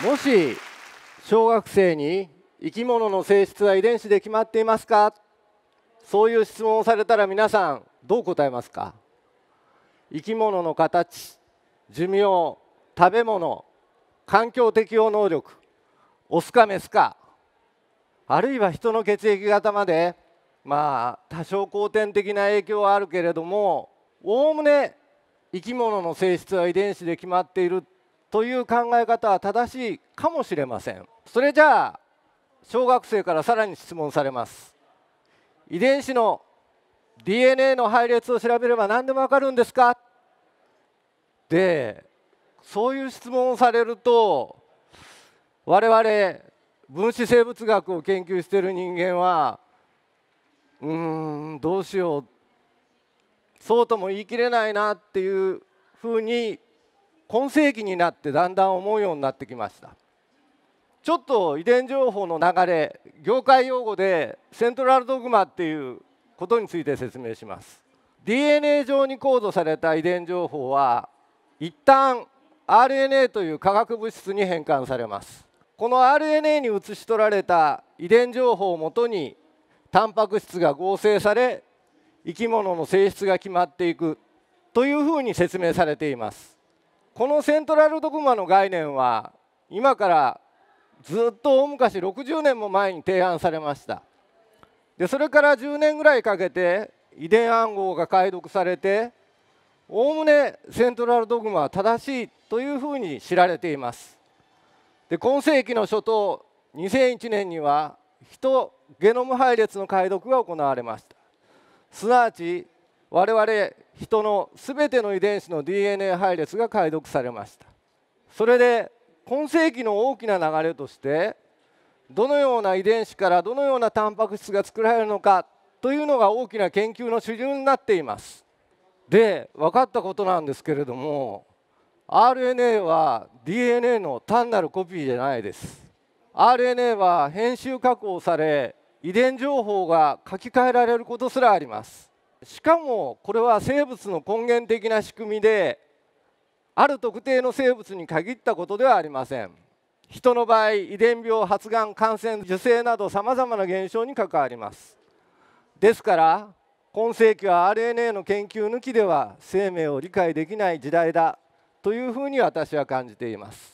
もし小学生に生き物の性質は遺伝子で決まっていますかそういう質問をされたら皆さんどう答えますか生き物の形寿命食べ物環境適応能力オスかメスかあるいは人の血液型までまあ多少後天的な影響はあるけれどもおおむね生き物の性質は遺伝子で決まっているという考え方は正しいかもしれませんそれじゃあ小学生からさらに質問されます遺伝子の DNA の配列を調べれば何でもわかるんですかでそういう質問をされると我々分子生物学を研究している人間はうーんどうしようそうとも言い切れないなっていうふうに今世紀になってだんだん思うようになってきましたちょっと遺伝情報の流れ業界用語でセントラルドグマっていうことについて説明します DNA 上にコードされた遺伝情報は一旦 RNA という化学物質に変換されますこの RNA に写し取られた遺伝情報をもとにタンパク質が合成され生き物の性質が決まっていくというふうに説明されていますこのセントラルドグマの概念は今からずっと大昔60年も前に提案されましたでそれから10年ぐらいかけて遺伝暗号が解読されておおむねセントラルドグマは正しいというふうに知られていますで今世紀の初頭2001年にはヒトゲノム配列の解読が行われましたすなわち我々人の全ての遺伝子の DNA 配列が解読されましたそれで今世紀の大きな流れとしてどのような遺伝子からどのようなタンパク質が作られるのかというのが大きな研究の主流になっていますで分かったことなんですけれども RNA は DNA の単なるコピーじゃないです RNA は編集加工され遺伝情報が書き換えられることすらありますしかもこれは生物の根源的な仕組みである特定の生物に限ったことではありません人の場合遺伝病発がん感染受精などさまざまな現象に関わりますですから今世紀は RNA の研究抜きでは生命を理解できない時代だというふうに私は感じています